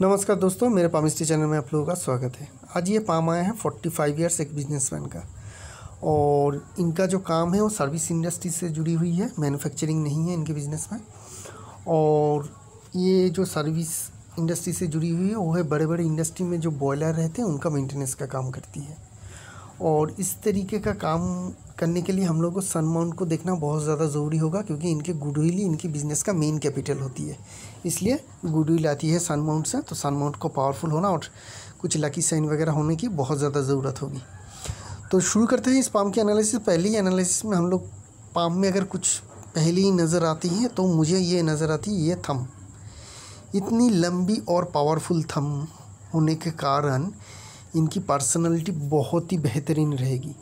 नमस्कार दोस्तों मेरे पामिस्ट्री चैनल में आप लोगों का स्वागत है आज ये पाम आए हैं फोर्टी फाइव ईयर्स एक बिजनेसमैन का और इनका जो काम है वो सर्विस इंडस्ट्री से जुड़ी हुई है मैन्युफैक्चरिंग नहीं है इनके बिजनेस में और ये जो सर्विस इंडस्ट्री से जुड़ी हुई है वो है बड़े बड़े इंडस्ट्री में जो बॉयलर रहते हैं उनका मेंटेनेंस का काम करती है और इस तरीके का काम करने के लिए हम लोग को सन माउंट को देखना बहुत ज़्यादा ज़रूरी होगा क्योंकि इनके गुडविल ही इनकी बिज़नेस का मेन कैपिटल होती है इसलिए गुडविल आती है सन माउंट से तो सन माउंट को पावरफुल होना और कुछ लकी साइन वगैरह होने की बहुत ज़्यादा ज़रूरत होगी तो शुरू करते हैं इस पाम की एनालिसिस पहले ही एनालिसिस में हम लोग पाम में अगर कुछ पहले ही नज़र आती है तो मुझे ये नज़र आती है ये थम इतनी लंबी और पावरफुल थम होने के कारण इनकी पर्सनैलिटी बहुत ही बेहतरीन रहेगी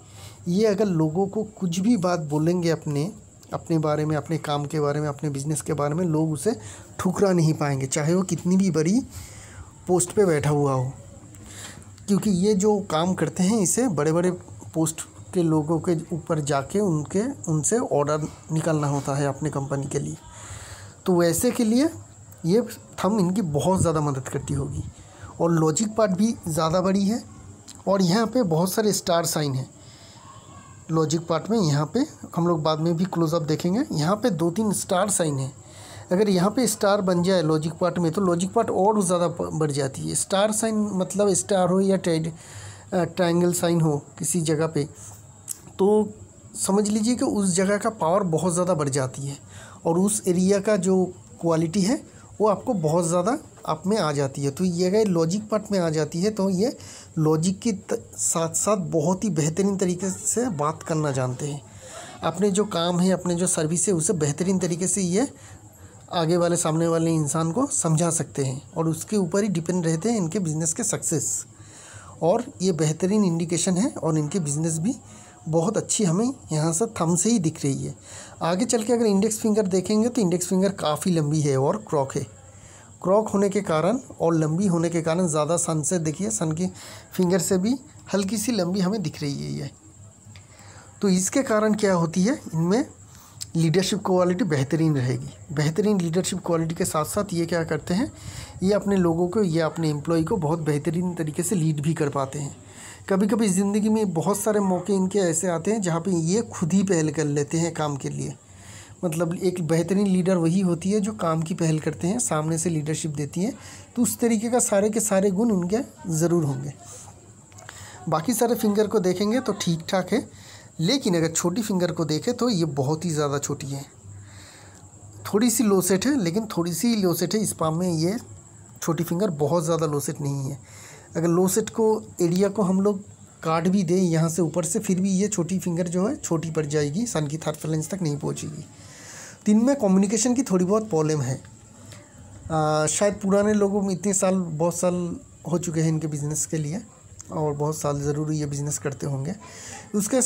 ये अगर लोगों को कुछ भी बात बोलेंगे अपने अपने बारे में अपने काम के बारे में अपने बिजनेस के बारे में लोग उसे ठुकरा नहीं पाएंगे चाहे वो कितनी भी बड़ी पोस्ट पे बैठा हुआ हो क्योंकि ये जो काम करते हैं इसे बड़े बड़े पोस्ट के लोगों के ऊपर जाके उनके उनसे ऑर्डर निकालना होता है अपने कंपनी के लिए तो वैसे के लिए ये थम इनकी बहुत ज़्यादा मदद करती होगी और लॉजिक पार्ट भी ज़्यादा बड़ी है और यहाँ पे बहुत सारे स्टार साइन हैं लॉजिक पार्ट में यहाँ पे हम लोग बाद में भी क्लोजअप देखेंगे यहाँ पे दो तीन स्टार साइन है अगर यहाँ पे स्टार बन जाए लॉजिक पार्ट में तो लॉजिक पार्ट और ज़्यादा बढ़ जाती है स्टार साइन मतलब स्टार हो या ट्रेड ट्राइंगल साइन हो किसी जगह पे तो समझ लीजिए कि उस जगह का पावर बहुत ज़्यादा बढ़ जाती है और उस एरिया का जो क्वालिटी है वो आपको बहुत ज़्यादा आप में आ जाती है तो ये अगर लॉजिक पार्ट में आ जाती है तो ये लॉजिक के साथ साथ बहुत ही बेहतरीन तरीके से बात करना जानते हैं अपने जो काम है अपने जो सर्विस है उसे बेहतरीन तरीके से ये आगे वाले सामने वाले इंसान को समझा सकते हैं और उसके ऊपर ही डिपेंड रहते हैं इनके बिज़नेस के सक्सेस और ये बेहतरीन इंडिकेशन है और इनके बिज़नेस भी बहुत अच्छी हमें यहाँ से थम से ही दिख रही है आगे चल के अगर इंडेक्स फिंगर देखेंगे तो इंडेक्स फिंगर काफ़ी लंबी है और क्रॉक है क्रॉक होने के कारण और लंबी होने के कारण ज़्यादा सन से देखिए सन की फिंगर से भी हल्की सी लंबी हमें दिख रही है ये तो इसके कारण क्या होती है इनमें लीडरशिप क्वालिटी बेहतरीन रहेगी बेहतरीन लीडरशिप क्वालिटी के साथ साथ ये क्या करते हैं ये अपने लोगों को या अपने एम्प्लॉय को बहुत बेहतरीन तरीके से लीड भी कर पाते हैं कभी कभी ज़िंदगी में बहुत सारे मौके इनके ऐसे आते हैं जहाँ पे ये खुद ही पहल कर लेते हैं काम के लिए मतलब एक बेहतरीन लीडर वही होती है जो काम की पहल करते हैं सामने से लीडरशिप देती है तो उस तरीके का सारे के सारे गुण उनके ज़रूर होंगे बाकी सारे फिंगर को देखेंगे तो ठीक ठाक है लेकिन अगर छोटी फिंगर को देखें तो ये बहुत ही ज़्यादा छोटी है थोड़ी सी लोसेट है लेकिन थोड़ी सी लोसेट है इस पाम में ये छोटी फिंगर बहुत ज़्यादा लो सेट नहीं है अगर लोसेट को एरिया को हम लोग काट भी दें यहाँ से ऊपर से फिर भी ये छोटी फिंगर जो है छोटी पड़ जाएगी सन की थर्ड फ्लेंस तक नहीं पहुँचेगी दिन में कम्युनिकेशन की थोड़ी बहुत प्रॉब्लम है आ, शायद पुराने लोगों में इतने साल बहुत साल हो चुके हैं इनके बिज़नेस के लिए और बहुत साल ज़रूर ये बिज़नेस करते होंगे उसके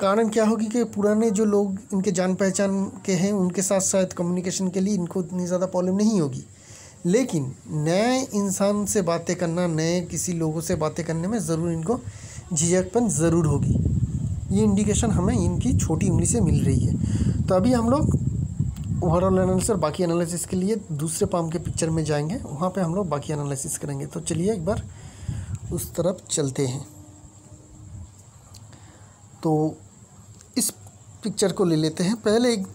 कारण क्या होगी कि पुराने जो लोग इनके जान पहचान के हैं उनके साथ शायद कम्युनिकेशन के लिए इनको इतनी ज़्यादा प्रॉब्लम नहीं होगी लेकिन नए इंसान से बातें करना नए किसी लोगों से बातें करने में ज़रूर इनको झिझकपन ज़रूर होगी ये इंडिकेशन हमें इनकी छोटी उंगली से मिल रही है तो अभी हम लोग ओवरऑल एनालिसिस और बाकी एनालिसिस के लिए दूसरे पाम के पिक्चर में जाएंगे वहाँ पे हम लोग बाकी एनालिसिस करेंगे तो चलिए एक बार उस तरफ चलते हैं तो इस पिक्चर को ले लेते हैं पहले एक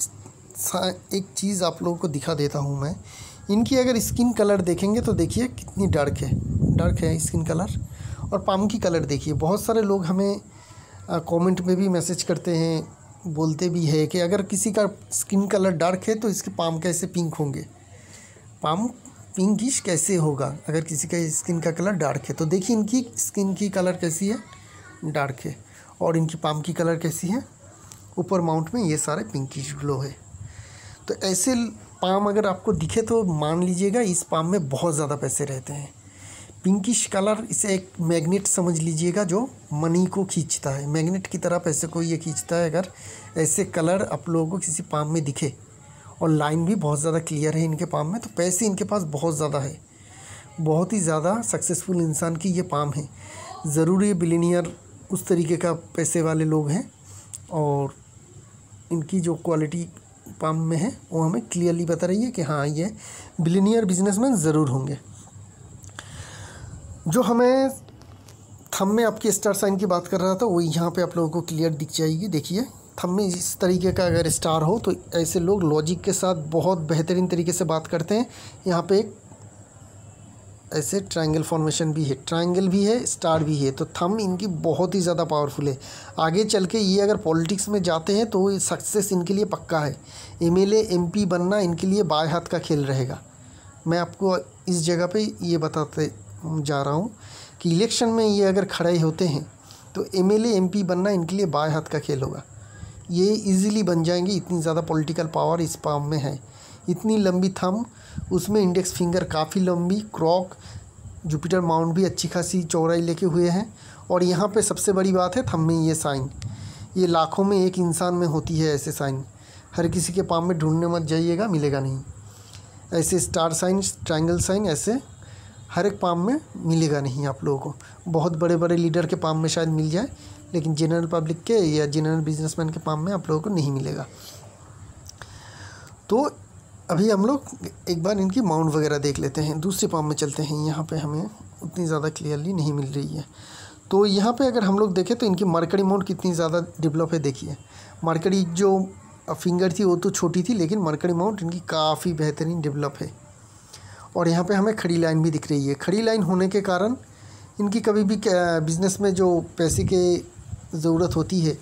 एक चीज़ आप लोगों को दिखा देता हूँ मैं इनकी अगर स्किन कलर देखेंगे तो देखिए कितनी डार्क है डार्क है स्किन कलर और पाम की कलर देखिए बहुत सारे लोग हमें कमेंट में भी मैसेज करते हैं बोलते भी है कि अगर किसी का स्किन कलर डार्क है तो इसके पाम कैसे पिंक होंगे पाम पिंकिश कैसे होगा अगर किसी का स्किन का कलर डार्क है तो देखिए इनकी स्किन की कलर कैसी है डार्क है और इनकी पाम की कलर कैसी है ऊपर माउंट में ये सारे पिंकिश ग्लो है तो ऐसे पाम अगर आपको दिखे तो मान लीजिएगा इस पाम में बहुत ज़्यादा पैसे रहते हैं पिंकिश कलर इसे एक मैग्नेट समझ लीजिएगा जो मनी को खींचता है मैग्नेट की तरह पैसे को ये खींचता है अगर ऐसे कलर आप लोगों को किसी पाम में दिखे और लाइन भी बहुत ज़्यादा क्लियर है इनके पाम में तो पैसे इनके पास बहुत ज़्यादा है बहुत ही ज़्यादा सक्सेसफुल इंसान की ये पाम है ज़रूर ये बिलीनियर उस तरीके का पैसे वाले लोग हैं और इनकी जो क्वालिटी पाम में है वो हमें क्लियरली बता रही है कि हाँ ये बिलीनियर बिजनेसमैन ज़रूर होंगे जो हमें थम में आपकी स्टार साइन की बात कर रहा था वो यहाँ पे आप लोगों को क्लियर दिख जाएगी देखिए थम में इस तरीके का अगर स्टार हो तो ऐसे लोग लॉजिक के साथ बहुत बेहतरीन तरीके से बात करते हैं यहाँ पे एक ऐसे ट्रायंगल फॉर्मेशन भी है ट्रायंगल भी है स्टार भी है तो थम इनकी बहुत ही ज़्यादा पावरफुल है आगे चल के ये अगर पॉलिटिक्स में जाते हैं तो सक्सेस इनके लिए पक्का है एम एल बनना इनके लिए बाएँ हाथ का खेल रहेगा मैं आपको इस जगह पर ये बताते जा रहा हूँ कि इलेक्शन में ये अगर खड़े होते हैं तो एम एल बनना इनके लिए बाएँ हाथ का खेल होगा ये इजीली बन जाएंगे इतनी ज़्यादा पॉलिटिकल पावर इस पाम में है इतनी लंबी थम उसमें इंडेक्स फिंगर काफ़ी लंबी क्रॉक जुपिटर माउंट भी अच्छी खासी चौड़ाई लेके हुए हैं और यहाँ पे सबसे बड़ी बात है थम में ये साइन ये लाखों में एक इंसान में होती है ऐसे साइन हर किसी के पाम में ढूंढने मत जाइएगा मिलेगा नहीं ऐसे स्टार साइन ट्राइंगल साइन ऐसे हर एक पाम में मिलेगा नहीं आप लोगों को बहुत बड़े बड़े लीडर के पाम में शायद मिल जाए लेकिन जनरल पब्लिक के या जनरल बिजनेसमैन के पाम में आप लोगों को नहीं मिलेगा तो अभी हम लोग एक बार इनकी माउंट वगैरह देख लेते हैं दूसरे पाम में चलते हैं यहाँ पे हमें उतनी ज़्यादा क्लियरली नहीं मिल रही है तो यहाँ पे अगर हम लोग देखें तो इनकी मार्कड़ी माउंट कितनी ज़्यादा डेवलप है देखिए मार्कड़ी जो फिंगर थी वो तो छोटी थी लेकिन मार्कड़ी माउंट इनकी काफ़ी बेहतरीन डेवलप है और यहाँ पे हमें खड़ी लाइन भी दिख रही है खड़ी लाइन होने के कारण इनकी कभी भी बिज़नेस में जो पैसे के ज़रूरत होती है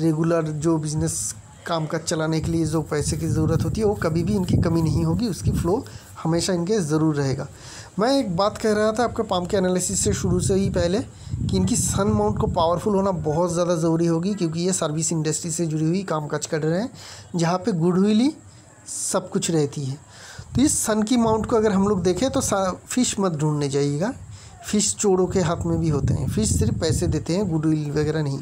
रेगुलर जो बिज़नेस काम काज चलाने के लिए जो पैसे की ज़रूरत होती है वो कभी भी इनकी कमी नहीं होगी उसकी फ़्लो हमेशा इनके ज़रूर रहेगा मैं एक बात कह रहा था आपके पाम के एनालिसिस से शुरू से ही पहले कि इनकी सन माउंट को पावरफुल होना बहुत ज़्यादा ज़रूरी होगी क्योंकि ये सर्विस इंडस्ट्री से जुड़ी हुई कामकाज कर रहे हैं जहाँ पे गुडविली सब कुछ रहती है तो इस सन की माउंट को अगर हम लोग देखें तो फ़िश मत ढूंढने जाइएगा फ़िश चोरों के हाथ में भी होते हैं फ़िश सिर्फ पैसे देते हैं गुडविल वगैरह नहीं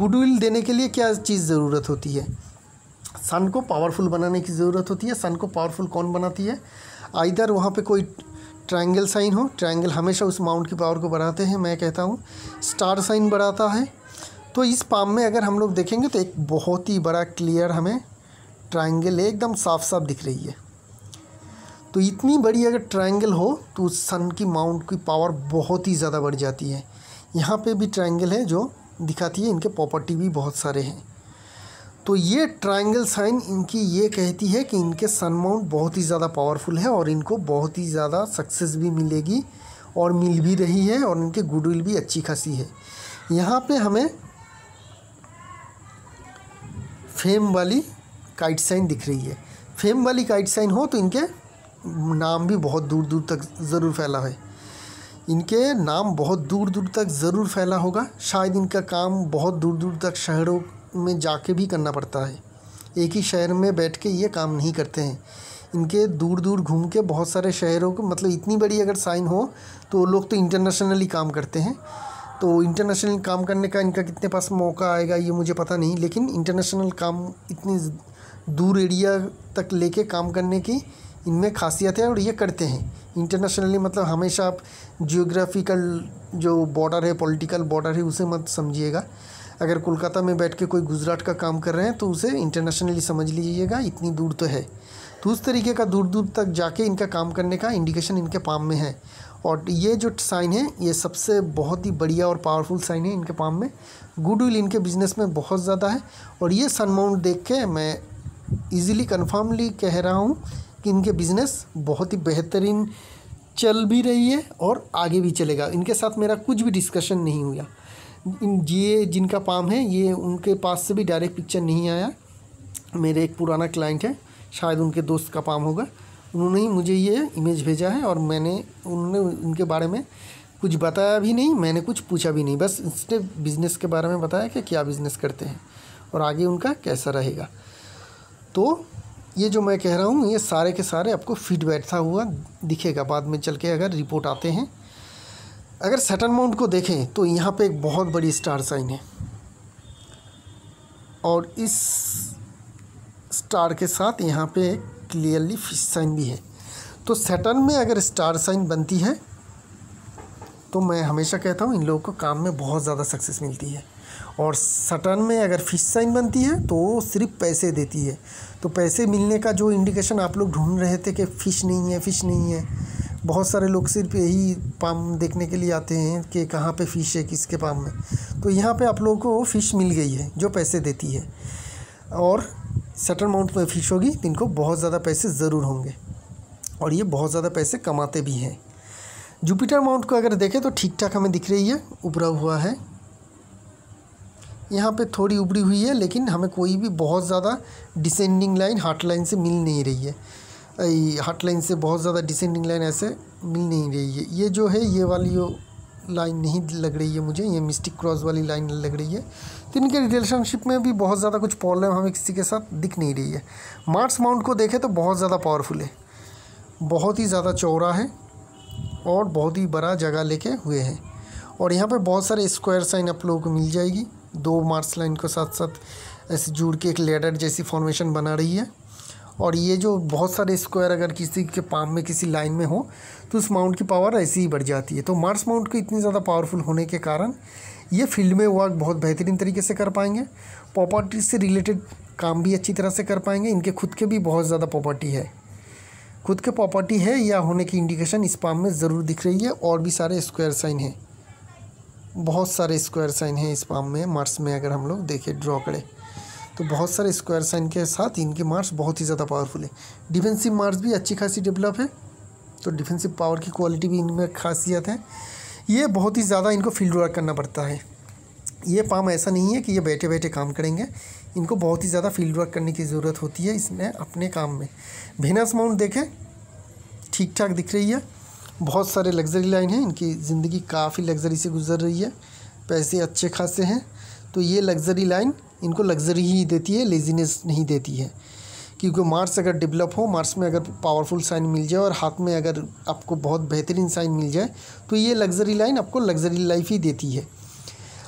गुडविल देने के लिए क्या चीज़ ज़रूरत होती है सन को पावरफुल बनाने की ज़रूरत होती है सन को पावरफुल कौन बनाती है आइधर वहाँ पे कोई ट्रायंगल साइन हो ट्रायंगल हमेशा उस माउंट की पावर को बढ़ाते हैं मैं कहता हूँ स्टार साइन बढ़ाता है तो इस पाम में अगर हम लोग देखेंगे तो एक बहुत ही बड़ा क्लियर हमें ट्रायंगल एकदम साफ साफ दिख रही है तो इतनी बड़ी अगर ट्रायंगल हो तो सन की माउंट की पावर बहुत ही ज़्यादा बढ़ जाती है यहाँ पे भी ट्रायंगल है जो दिखाती है इनके प्रॉपर्टी भी बहुत सारे हैं तो ये ट्रायंगल साइन इनकी ये कहती है कि इनके सन माउंट बहुत ही ज़्यादा पावरफुल है और इनको बहुत ही ज़्यादा सक्सेस भी मिलेगी और मिल भी रही है और इनके गुडविल भी अच्छी खासी है यहाँ पर हमें फेम वाली काइट साइन दिख रही है फेम वाली काइट साइन हो तो इनके नाम भी बहुत दूर दूर तक ज़रूर फैला है इनके नाम बहुत दूर दूर तक ज़रूर फैला होगा शायद इनका काम बहुत दूर दूर तक शहरों में जाके भी करना पड़ता है एक ही शहर में बैठ के ये काम नहीं करते हैं इनके दूर दूर घूम के बहुत सारे शहरों को मतलब इतनी बड़ी अगर साइन हो तो लोग तो इंटरनेशनली काम करते हैं तो इंटरनेशनल काम करने का इनका कितने पास मौका आएगा ये मुझे पता नहीं लेकिन इंटरनेशनल काम इतनी दूर एरिया तक लेके काम करने की इनमें खासियत है और ये करते हैं इंटरनेशनली मतलब हमेशा आप जियोग्राफिकल जो बॉर्डर है पॉलिटिकल बॉर्डर है उसे मत समझिएगा अगर कोलकाता में बैठ के कोई गुजरात का काम कर रहे हैं तो उसे इंटरनेशनली समझ लीजिएगा इतनी दूर तो है तो उस तरीके का दूर दूर तक जाके इनका काम करने का इंडिकेशन इनके पाम में है और ये जो साइन है ये सबसे बहुत ही बढ़िया और पावरफुल साइन है इनके पाम में गुडविल इनके बिजनेस में बहुत ज़्यादा है और ये सनमाउंट देख के मैं इजीली कन्फर्मली कह रहा हूँ कि इनके बिज़नेस बहुत ही बेहतरीन चल भी रही है और आगे भी चलेगा इनके साथ मेरा कुछ भी डिस्कशन नहीं हुआ ये जिनका पाम है ये उनके पास से भी डायरेक्ट पिक्चर नहीं आया मेरे एक पुराना क्लाइंट है शायद उनके दोस्त का पाम होगा उन्होंने ही मुझे ये इमेज भेजा है और मैंने उन्होंने उनके बारे में कुछ बताया भी नहीं मैंने कुछ पूछा भी नहीं बस इसने बिज़नेस के बारे में बताया कि क्या बिज़नेस करते हैं और आगे उनका कैसा रहेगा तो ये जो मैं कह रहा हूँ ये सारे के सारे आपको फिट बैठता हुआ दिखेगा बाद में चल के अगर रिपोर्ट आते हैं अगर सेटन माउंट को देखें तो यहाँ पे एक बहुत बड़ी स्टार साइन है और इस स्टार के साथ यहाँ पे एक क्लियरली फिश साइन भी है तो सेटन में अगर स्टार साइन बनती है तो मैं हमेशा कहता हूँ इन लोगों को काम में बहुत ज़्यादा सक्सेस मिलती है और सटन में अगर फिश साइन बनती है तो वो सिर्फ पैसे देती है तो पैसे मिलने का जो इंडिकेशन आप लोग ढूंढ रहे थे कि फ़िश नहीं है फ़िश नहीं है बहुत सारे लोग सिर्फ यही पाम देखने के लिए आते हैं कि कहाँ पे फ़िश है किसके पाम में तो यहाँ पे आप लोगों को फ़िश मिल गई है जो पैसे देती है और सटन माउंट में फ़िश होगी तो इनको बहुत ज़्यादा पैसे ज़रूर होंगे और ये बहुत ज़्यादा पैसे कमाते भी हैं जुपिटर माउंट को अगर देखें तो ठीक ठाक हमें दिख रही है उभरा हुआ है यहाँ पे थोड़ी उबड़ी हुई है लेकिन हमें कोई भी बहुत ज़्यादा डिसेंडिंग लाइन हार्ट लाइन से मिल नहीं रही है हार्ट लाइन से बहुत ज़्यादा डिसेंडिंग लाइन ऐसे मिल नहीं रही है ये जो है ये वाली लाइन नहीं लग रही है मुझे ये मिस्टिक क्रॉस वाली लाइन लग रही है तो इनके रिलेशनशिप में भी बहुत ज़्यादा कुछ प्रॉब्लम हमें किसी के साथ दिख नहीं रही है मार्स माउंट को देखें तो बहुत ज़्यादा पावरफुल है बहुत ही ज़्यादा चौड़ा है और बहुत ही बड़ा जगह लेके हुए हैं और यहाँ पर बहुत सारे स्क्वायर साइन आप लोगों को मिल जाएगी दो मार्स लाइन के साथ साथ ऐसे जुड़ के एक लेडर जैसी फॉर्मेशन बना रही है और ये जो बहुत सारे स्क्वायर अगर किसी के पाम में किसी लाइन में हो तो उस माउंट की पावर ऐसे ही बढ़ जाती है तो मार्स माउंट को इतनी ज़्यादा पावरफुल होने के कारण ये फील्ड में वर्क बहुत बेहतरीन तरीके से कर पाएंगे प्रॉपर्टी से रिलेटेड काम भी अच्छी तरह से कर पाएंगे इनके खुद के भी बहुत ज़्यादा प्रॉपर्टी है खुद के प्रॉपर्टी है या होने की इंडिकेशन इस पाम में ज़रूर दिख रही है और भी सारे स्क्वायर साइन हैं बहुत सारे स्क्वायर साइन हैं इस पाम में मार्स में अगर हम लोग देखें ड्रॉ करें तो बहुत सारे स्क्वायर साइन के साथ इनके मार्स बहुत ही ज़्यादा पावरफुल है डिफेंसिव मार्स भी अच्छी खासी डेवलप है तो डिफेंसिव पावर की क्वालिटी भी इनमें खासियत है ये बहुत ही ज़्यादा इनको फील्ड वर्क करना पड़ता है ये पाम ऐसा नहीं है कि ये बैठे बैठे काम करेंगे इनको बहुत ही ज़्यादा फील्ड वर्क करने की ज़रूरत होती है इसमें अपने काम में वेनस माउंट देखें ठीक ठाक दिख रही है बहुत सारे लग्जरी लाइन हैं इनकी ज़िंदगी काफ़ी लग्जरी से गुजर रही है पैसे अच्छे खासे हैं तो ये लग्जरी लाइन इनको लग्जरी ही देती है लेजीनेस नहीं देती है क्योंकि मार्स अगर डेवलप हो मार्स में अगर पावरफुल साइन मिल जाए और हाथ में अगर आपको बहुत बेहतरीन साइन मिल जाए तो ये लग्जरी लाइन आपको लग्जरी लाइफ ही देती है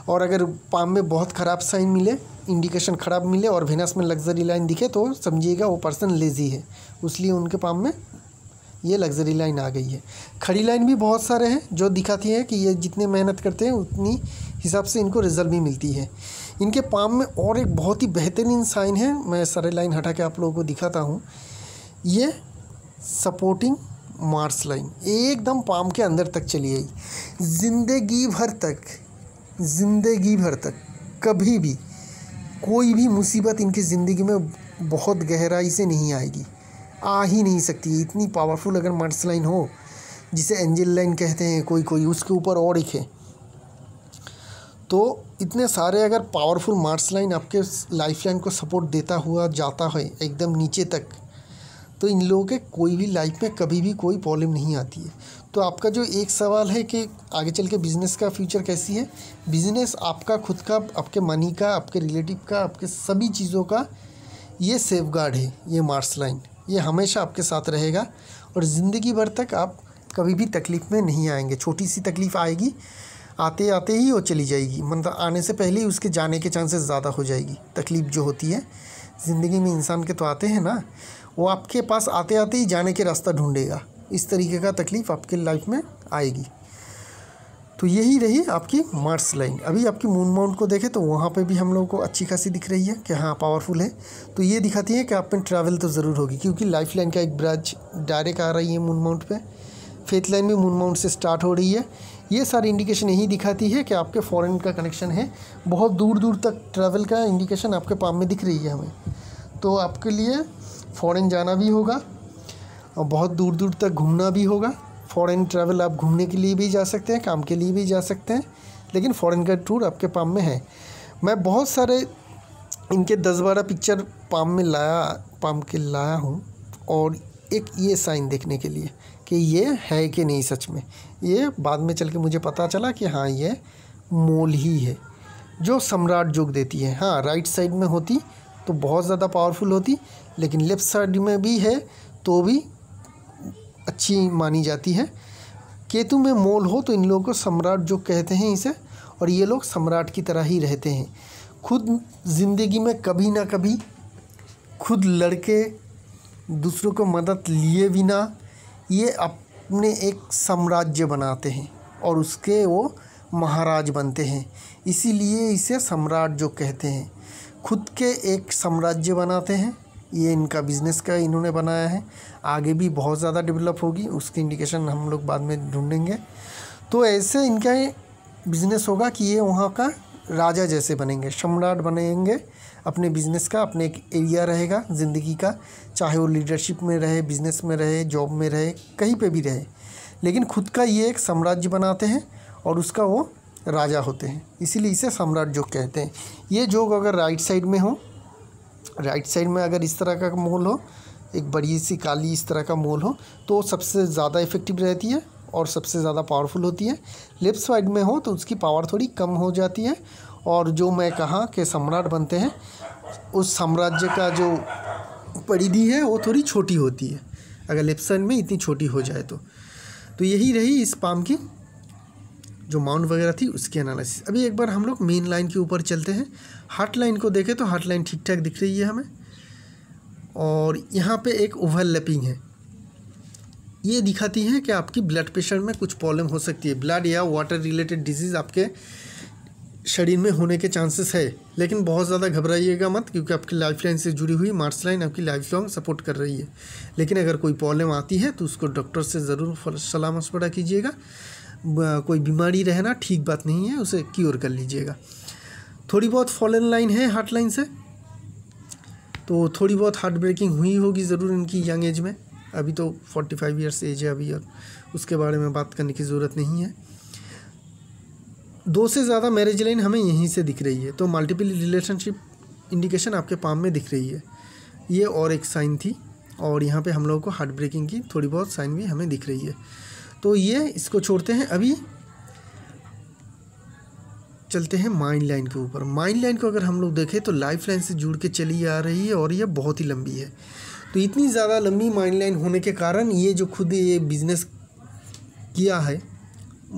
और अगर पाम में बहुत ख़राब साइन मिले इंडिकेशन ख़राब मिले और भिनास में लग्जरी लाइन दिखे तो समझिएगा वो पर्सन लेज़ी है उसलिए उनके पाम में ये लग्जरी लाइन आ गई है खड़ी लाइन भी बहुत सारे हैं जो दिखाती है कि ये जितने मेहनत करते हैं उतनी हिसाब से इनको रिजल्ट भी मिलती है इनके पाम में और एक बहुत ही बेहतरीन साइन है मैं सारे लाइन हटा के आप लोगों को दिखाता हूँ ये सपोर्टिंग मार्स लाइन एकदम पाम के अंदर तक चली आई जिंदगी भर तक जिंदगी भर तक कभी भी कोई भी मुसीबत इनकी ज़िंदगी में बहुत गहराई से नहीं आएगी आ ही नहीं सकती इतनी पावरफुल अगर मर्स लाइन हो जिसे एंजल लाइन कहते हैं कोई कोई उसके ऊपर और एक है तो इतने सारे अगर पावरफुल मार्स लाइन आपके लाइफ लाइन को सपोर्ट देता हुआ जाता है एकदम नीचे तक तो इन लोगों के कोई भी लाइफ में कभी भी कोई प्रॉब्लम नहीं आती है तो आपका जो एक सवाल है कि आगे चल के बिज़नेस का फ्यूचर कैसी है बिज़नेस आपका खुद का आपके मनी का आपके रिलेटिव का आपके सभी चीज़ों का ये सेफ गार्ड है ये मार्स लाइन ये हमेशा आपके साथ रहेगा और ज़िंदगी भर तक आप कभी भी तकलीफ़ में नहीं आएंगे छोटी सी तकलीफ़ आएगी आते आते ही वो चली जाएगी मतलब आने से पहले ही उसके जाने के चांसेस ज़्यादा हो जाएगी तकलीफ़ जो होती है ज़िंदगी में इंसान के तो आते हैं ना वो आपके पास आते आते ही जाने के रास्ता ढूंढेगा इस तरीके का तकलीफ़ आपके लाइफ में आएगी तो यही रही आपकी मार्स लाइन अभी आपकी मून माउंट को देखें तो वहाँ पे भी हम लोगों को अच्छी खासी दिख रही है कि हाँ पावरफुल है तो ये दिखाती है कि आप में ट्रैवल तो ज़रूर होगी क्योंकि लाइफ लाइन का एक ब्रांच डायरेक्ट आ रही है मून माउंट पे फेथ लाइन भी मून माउंट से स्टार्ट हो रही है ये सारी इंडिकेशन यही दिखाती है कि आपके फ़ॉरन का कनेक्शन है बहुत दूर दूर तक ट्रैवल का इंडिकेशन आपके पाम में दिख रही है हमें तो आपके लिए फ़ॉरन जाना भी होगा और बहुत दूर दूर तक घूमना भी होगा फॉरेन ट्रैवल आप घूमने के लिए भी जा सकते हैं काम के लिए भी जा सकते हैं लेकिन फॉरेन का टूर आपके पाम में है मैं बहुत सारे इनके दस बारह पिक्चर पाम में लाया पाम के लाया हूँ और एक ये साइन देखने के लिए कि ये है कि नहीं सच में ये बाद में चल के मुझे पता चला कि हाँ ये मोल ही है जो सम्राट जोग देती है हाँ राइट साइड में होती तो बहुत ज़्यादा पावरफुल होती लेकिन लेफ़्ट साइड में भी है तो भी अच्छी मानी जाती है केतु में मोल हो तो इन लोगों को सम्राट जो कहते हैं इसे और ये लोग सम्राट की तरह ही रहते हैं खुद ज़िंदगी में कभी ना कभी खुद लड़के दूसरों को मदद लिए बिना ये अपने एक साम्राज्य बनाते हैं और उसके वो महाराज बनते हैं इसीलिए इसे सम्राट जो कहते हैं खुद के एक साम्राज्य बनाते हैं ये इनका बिज़नेस का इन्होंने बनाया है आगे भी बहुत ज़्यादा डेवलप होगी उसकी इंडिकेशन हम लोग बाद में ढूंढेंगे तो ऐसे इनका बिज़नेस होगा कि ये वहाँ का राजा जैसे बनेंगे सम्राट बनेंगे अपने बिजनेस का अपने एक एरिया रहेगा ज़िंदगी का चाहे वो लीडरशिप में रहे बिजनेस में रहे जॉब में रहे कहीं पे भी रहे लेकिन खुद का ये एक साम्राज्य बनाते हैं और उसका वो राजा होते हैं इसीलिए इसे सम्राट जोग कहते हैं ये जोग अगर राइट साइड में हो राइट साइड में अगर इस तरह का मोल हो एक बड़ी सी काली इस तरह का मोल हो तो सबसे ज़्यादा इफ़ेक्टिव रहती है और सबसे ज़्यादा पावरफुल होती है लेफ्ट साइड में हो तो उसकी पावर थोड़ी कम हो जाती है और जो मैं कहा कि सम्राट बनते हैं उस साम्राज्य का जो परिधि है वो थोड़ी छोटी होती है अगर लेफ्ट साइड में इतनी छोटी हो जाए तो तो यही रही इस पाम की जो माउंट वगैरह थी उसकी एनालिसिस अभी एक बार हम लोग मेन लाइन के ऊपर चलते हैं हार्ट लाइन को देखें तो हार्ट लाइन ठीक ठाक दिख रही है हमें और यहाँ पे एक ओवरलैपिंग है ये दिखाती है कि आपकी ब्लड प्रेशर में कुछ प्रॉब्लम हो सकती है ब्लड या वाटर रिलेटेड डिजीज़ आपके शरीर में होने के चांसेस है लेकिन बहुत ज़्यादा घबराइएगा मत क्योंकि आपकी लाइफ लाइन से जुड़ी हुई मार्स लाइन आपकी लाइफ लॉन्ग सपोर्ट कर रही है लेकिन अगर कोई प्रॉब्लम आती है तो उसको डॉक्टर से ज़रूर सलाह मशवरा कीजिएगा कोई बीमारी रहना ठीक बात नहीं है उसे क्योर कर लीजिएगा थोड़ी बहुत फॉलन लाइन है हार्ट लाइन से तो थोड़ी बहुत हार्ट ब्रेकिंग हुई होगी ज़रूर इनकी यंग एज में अभी तो फोर्टी फाइव ईयर्स एज है अभी और उसके बारे में बात करने की ज़रूरत नहीं है दो से ज़्यादा मैरिज लाइन हमें यहीं से दिख रही है तो मल्टीपल रिलेशनशिप इंडिकेशन आपके पाम में दिख रही है ये और एक साइन थी और यहाँ पे हम लोगों को हार्ट ब्रेकिंग की थोड़ी बहुत साइन भी हमें दिख रही है तो ये इसको छोड़ते हैं अभी चलते हैं माइंड लाइन के ऊपर माइंड लाइन को अगर हम लोग देखें तो लाइफ लाइन से जुड़ के चली आ रही है और ये बहुत ही लंबी है तो इतनी ज़्यादा लंबी माइंड लाइन होने के कारण ये जो खुद ये बिज़नेस किया है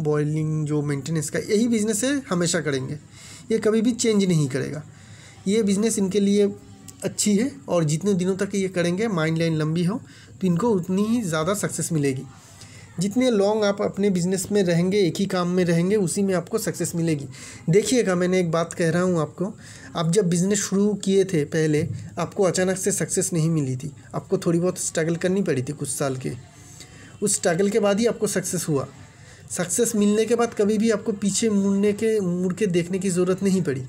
बॉइलिंग जो मेंटेनेंस का यही बिज़नेस है हमेशा करेंगे ये कभी भी चेंज नहीं करेगा ये बिज़नेस इनके लिए अच्छी है और जितने दिनों तक ये करेंगे माइंड लाइन लंबी हो तो इनको उतनी ही ज़्यादा सक्सेस मिलेगी जितने लॉन्ग आप अपने बिजनेस में रहेंगे एक ही काम में रहेंगे उसी में आपको सक्सेस मिलेगी देखिएगा मैंने एक बात कह रहा हूँ आपको आप जब बिज़नेस शुरू किए थे पहले आपको अचानक से सक्सेस नहीं मिली थी आपको थोड़ी बहुत स्ट्रगल करनी पड़ी थी कुछ साल के उस स्ट्रगल के बाद ही आपको सक्सेस हुआ सक्सेस मिलने के बाद कभी भी आपको पीछे मुड़ने के मुड़ के देखने की ज़रूरत नहीं पड़ी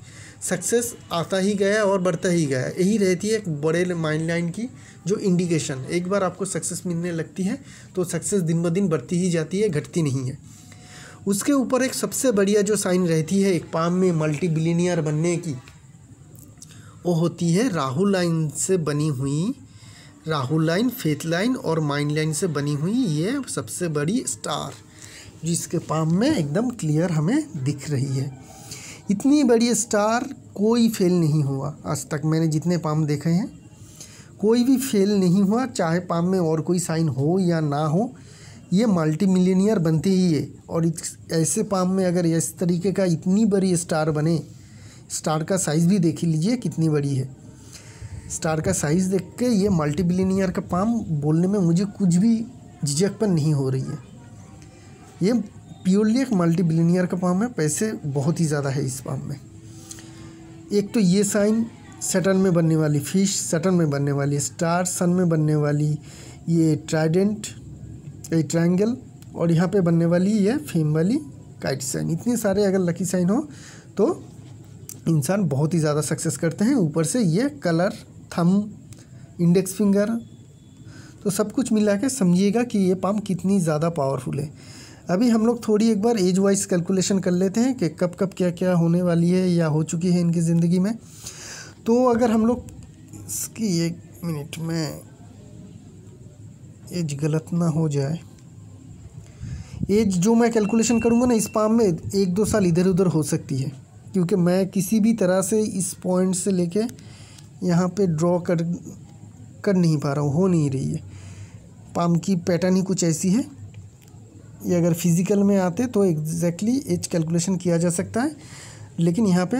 सक्सेस आता ही गया और बढ़ता ही गया यही रहती है एक बड़े माइंड लाइन की जो इंडिकेशन एक बार आपको सक्सेस मिलने लगती है तो सक्सेस दिन ब दिन बढ़ती ही जाती है घटती नहीं है उसके ऊपर एक सबसे बढ़िया जो साइन रहती है एक पाम में मल्टी बिलीनियर बनने की वो होती है राहु लाइन से बनी हुई राहु लाइन फेथ लाइन और माइंड लाइन से बनी हुई ये सबसे बड़ी स्टार जिसके पाम में एकदम क्लियर हमें दिख रही है इतनी बड़ी स्टार कोई फेल नहीं हुआ आज तक मैंने जितने पाम देखे हैं कोई भी फेल नहीं हुआ चाहे पाम में और कोई साइन हो या ना हो ये मल्टी मिलीनियर बनते ही है और ऐसे पाम में अगर इस तरीके का इतनी बड़ी स्टार बने स्टार का साइज़ भी देख लीजिए कितनी बड़ी है स्टार का साइज़ देख के ये मल्टी मिलीनियर का पाम बोलने में मुझे कुछ भी झिझक पर नहीं हो रही है ये प्योरली एक मल्टी बिलीनियर का पाम है पैसे बहुत ही ज़्यादा है इस पाम में एक तो ये साइन सेटन में बनने वाली फिश सटन में बनने वाली स्टार सन में बनने वाली ये ट्राइडेंट ये ट्राइंगल और यहाँ पे बनने वाली ये फेम वाली काइट साइन इतने सारे अगर लकी साइन हो तो इंसान बहुत ही ज़्यादा सक्सेस करते हैं ऊपर से ये कलर थम इंडेक्स फिंगर तो सब कुछ मिला के समझिएगा कि ये पाम कितनी ज़्यादा पावरफुल है अभी हम लोग थोड़ी एक बार एज वाइज कैलकुलेशन कर लेते हैं कि कब कब क्या क्या होने वाली है या हो चुकी है इनकी ज़िंदगी में तो अगर हम लोग इसकी एक मिनट में एज गलत ना हो जाए एज जो मैं कैलकुलेशन करूँगा ना इस पाम में एक दो साल इधर उधर हो सकती है क्योंकि मैं किसी भी तरह से इस पॉइंट से लेके यहाँ पे ड्रॉ कर कर नहीं पा रहा हूँ हो नहीं रही है पाम की पैटर्न ही कुछ ऐसी है ये अगर फिज़िकल में आते तो एग्जैक्टली एज कैलकुलेशन किया जा सकता है लेकिन यहाँ पे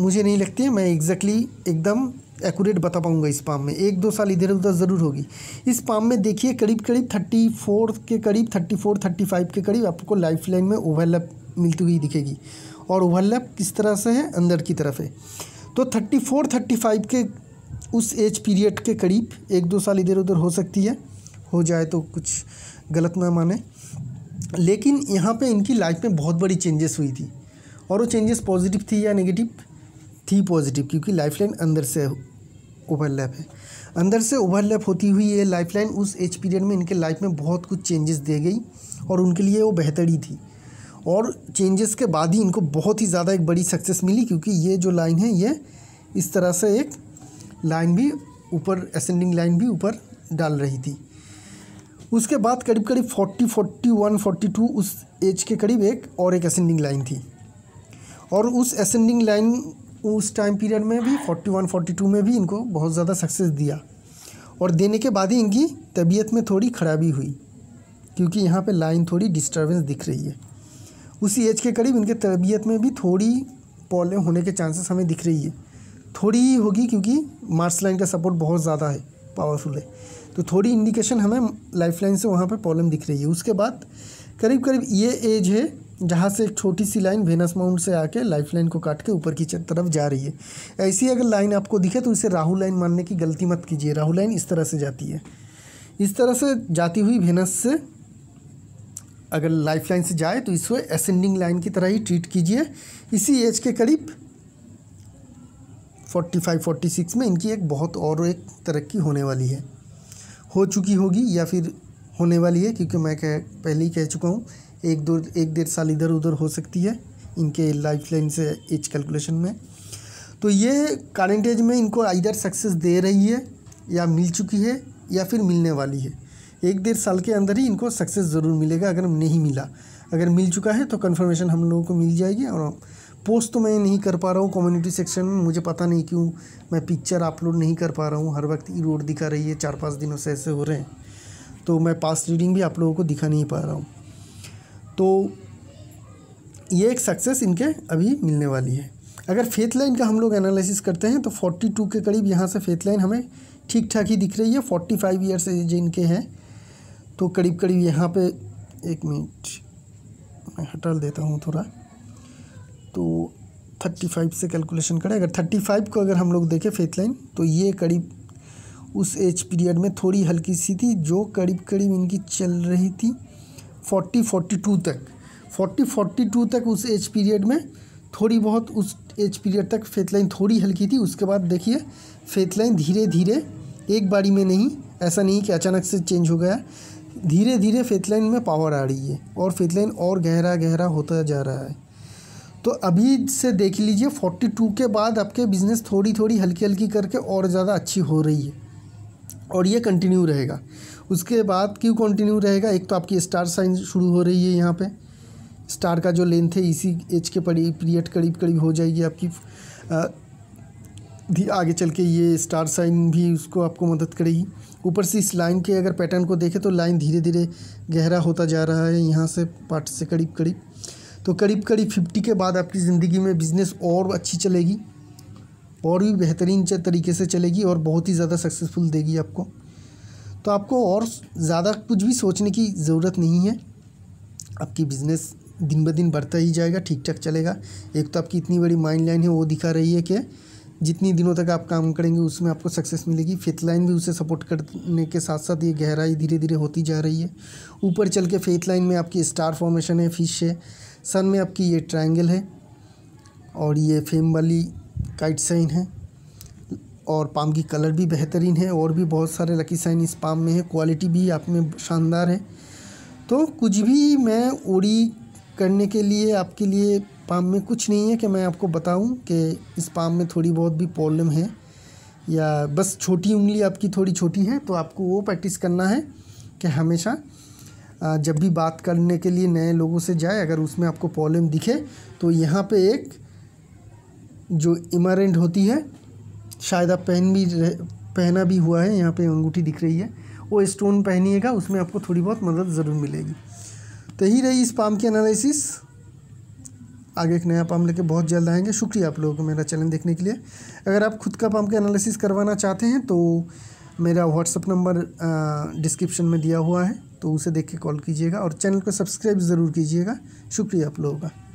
मुझे नहीं लगती है मैं एग्जैक्टली एकदम एक्यूरेट बता पाऊँगा इस पाम में एक दो साल इधर उधर ज़रूर होगी इस पाम में देखिए करीब करीब थर्टी फोर के करीब थर्टी फोर थर्टी फाइव के करीब आपको लाइफ लाइन में ओवरलैप मिलती हुई दिखेगी और ओवरलैप किस तरह से है अंदर की तरफ है तो थर्टी फोर थर्टी फाइव के उस एज पीरियड के करीब एक दो साल इधर उधर हो सकती है हो जाए तो कुछ गलत ना माने लेकिन यहाँ पे इनकी लाइफ में बहुत बड़ी चेंजेस हुई थी और वो चेंजेस पॉजिटिव थी या नेगेटिव थी पॉजिटिव क्योंकि लाइफ लाइन अंदर से ओवरलैप है अंदर से ओवरलैप होती हुई ये लाइफ लाइन उस एज पीरियड में इनके लाइफ में बहुत कुछ चेंजेस दे गई और उनके लिए वो बेहतर ही थी और चेंजेस के बाद ही इनको बहुत ही ज़्यादा एक बड़ी सक्सेस मिली क्योंकि ये जो लाइन है ये इस तरह से एक लाइन भी ऊपर असेंडिंग लाइन भी ऊपर डाल रही थी उसके बाद करीब करीब फोर्टी वन फोर्टी टू उस एज के करीब एक और एक असेंडिंग लाइन थी और उस असेंडिंग लाइन उस टाइम पीरियड में भी फोर्टी वन फोर्टी टू में भी इनको बहुत ज़्यादा सक्सेस दिया और देने के बाद ही इनकी तबीयत में थोड़ी ख़राबी हुई क्योंकि यहाँ पे लाइन थोड़ी डिस्टरबेंस दिख रही है उसी एज के करीब इनके तबीयत में भी थोड़ी प्रॉब्लम होने के चांसेस हमें दिख रही है थोड़ी ही होगी क्योंकि मार्स लाइन का सपोर्ट बहुत ज़्यादा है पावरफुल है तो थोड़ी इंडिकेशन हमें लाइफलाइन से वहाँ पर प्रॉब्लम दिख रही है उसके बाद करीब करीब ये एज है जहाँ से एक छोटी सी लाइन वेनस माउंट से आके लाइफ लाइन को काट के ऊपर की तरफ जा रही है ऐसी अगर लाइन आपको दिखे तो इसे राहु लाइन मानने की गलती मत कीजिए राहु लाइन इस तरह से जाती है इस तरह से जाती हुई वेनस से अगर लाइफ लाइन से जाए तो इसको असेंडिंग लाइन की तरह ही ट्रीट कीजिए इसी एज के करीब 45-46 में इनकी एक बहुत और एक तरक्की होने वाली है हो चुकी होगी या फिर होने वाली है क्योंकि मैं कह पहले ही कह चुका हूँ एक दो एक डेढ़ साल इधर उधर हो सकती है इनके लाइफ लाइन से एज कैलकुलेशन में तो ये करेंट एज में इनको इधर सक्सेस दे रही है या मिल चुकी है या फिर मिलने वाली है एक डेढ़ साल के अंदर ही इनको सक्सेस ज़रूर मिलेगा अगर नहीं मिला अगर मिल चुका है तो कन्फर्मेशन हम लोगों को मिल जाएगी और पोस्ट तो मैं नहीं कर पा रहा हूँ कम्युनिटी सेक्शन में मुझे पता नहीं क्यों मैं पिक्चर अपलोड नहीं कर पा रहा हूँ हर वक्त ई रोड दिखा रही है चार पाँच दिनों से ऐसे हो रहे हैं तो मैं पास्ट रीडिंग भी आप लोगों को दिखा नहीं पा रहा हूँ तो ये एक सक्सेस इनके अभी मिलने वाली है अगर फेथ लाइन का हम लोग एनालिसिस करते हैं तो 42 के करीब यहाँ से फेथ लाइन हमें ठीक ठाक ही दिख रही है 45 फाइव ईयर्स एज इनके हैं तो करीब करीब यहाँ पे एक मिनट मैं हटा देता हूँ थोड़ा तो थर्टी फाइव से कैलकुलेशन करें अगर थर्टी फाइव को अगर हम लोग देखें फेथ लाइन तो ये करीब उस एज पीरियड में थोड़ी हल्की सी थी जो करीब करीब इनकी चल रही थी फोर्टी फोर्टी टू तक फोर्टी फोर्टी टू तक उस एज पीरियड में थोड़ी बहुत उस एज पीरियड तक फेथ लाइन थोड़ी हल्की थी उसके बाद देखिए फेथ लाइन धीरे धीरे एक बारी में नहीं ऐसा नहीं कि अचानक से चेंज हो गया धीरे धीरे फेथ लाइन में पावर आ रही है और फेथ लाइन और गहरा गहरा होता जा रहा है तो अभी से देख लीजिए 42 के बाद आपके बिज़नेस थोड़ी थोड़ी हल्की हल्की करके और ज़्यादा अच्छी हो रही है और ये कंटिन्यू रहेगा उसके बाद क्यों कंटिन्यू रहेगा एक तो आपकी स्टार साइन शुरू हो रही है यहाँ पे स्टार का जो लेंथ है इसी एज के पड़ी पीरियड करीब करीब हो जाएगी आपकी भी आगे चल के ये स्टार साइन भी उसको आपको मदद करेगी ऊपर से इस लाइन के अगर पैटर्न को देखें तो लाइन धीरे धीरे गहरा होता जा रहा है यहाँ से पार्ट से करीब करीब तो करीब करीब फिफ्टी के बाद आपकी ज़िंदगी में बिज़नेस और अच्छी चलेगी और भी बेहतरीन तरीके से चलेगी और बहुत ही ज़्यादा सक्सेसफुल देगी आपको तो आपको और ज़्यादा कुछ भी सोचने की ज़रूरत नहीं है आपकी बिज़नेस दिन ब दिन बढ़ता ही जाएगा ठीक ठाक चलेगा एक तो आपकी इतनी बड़ी माइंड लाइन है वो दिखा रही है कि जितनी दिनों तक आप काम करेंगे उसमें आपको सक्सेस मिलेगी फेथ लाइन भी उसे सपोर्ट करने के साथ साथ ये गहराई धीरे धीरे होती जा रही है ऊपर चल के फेथ लाइन में आपकी स्टार फॉर्मेशन है फिश है सन में आपकी ये ट्रायंगल है और ये फेम वाली काइट साइन है और पाम की कलर भी बेहतरीन है और भी बहुत सारे लकी साइन इस पाम में है क्वालिटी भी आप में शानदार है तो कुछ भी मैं ओड़ी करने के लिए आपके लिए पाम में कुछ नहीं है कि मैं आपको बताऊं कि इस पाम में थोड़ी बहुत भी प्रॉब्लम है या बस छोटी उंगली आपकी थोड़ी छोटी है तो आपको वो प्रैक्टिस करना है कि हमेशा जब भी बात करने के लिए नए लोगों से जाए अगर उसमें आपको प्रॉब्लम दिखे तो यहाँ पे एक जो इमरेंट होती है शायद आप पहन भी पहना भी हुआ है यहाँ पे अंगूठी दिख रही है वो स्टोन पहनिएगा उसमें आपको थोड़ी बहुत मदद ज़रूर मिलेगी तो यही रही इस पाम की एनालिसिस आगे एक नया पाम लेके बहुत जल्द आएंगे शुक्रिया आप लोगों को मेरा चैनल देखने के लिए अगर आप खुद का पाम का एनालिसिस करवाना चाहते हैं तो मेरा व्हाट्सअप नंबर डिस्क्रिप्शन में दिया हुआ है तो उसे देख के कॉल कीजिएगा और चैनल को सब्सक्राइब ज़रूर कीजिएगा शुक्रिया आप लोगों का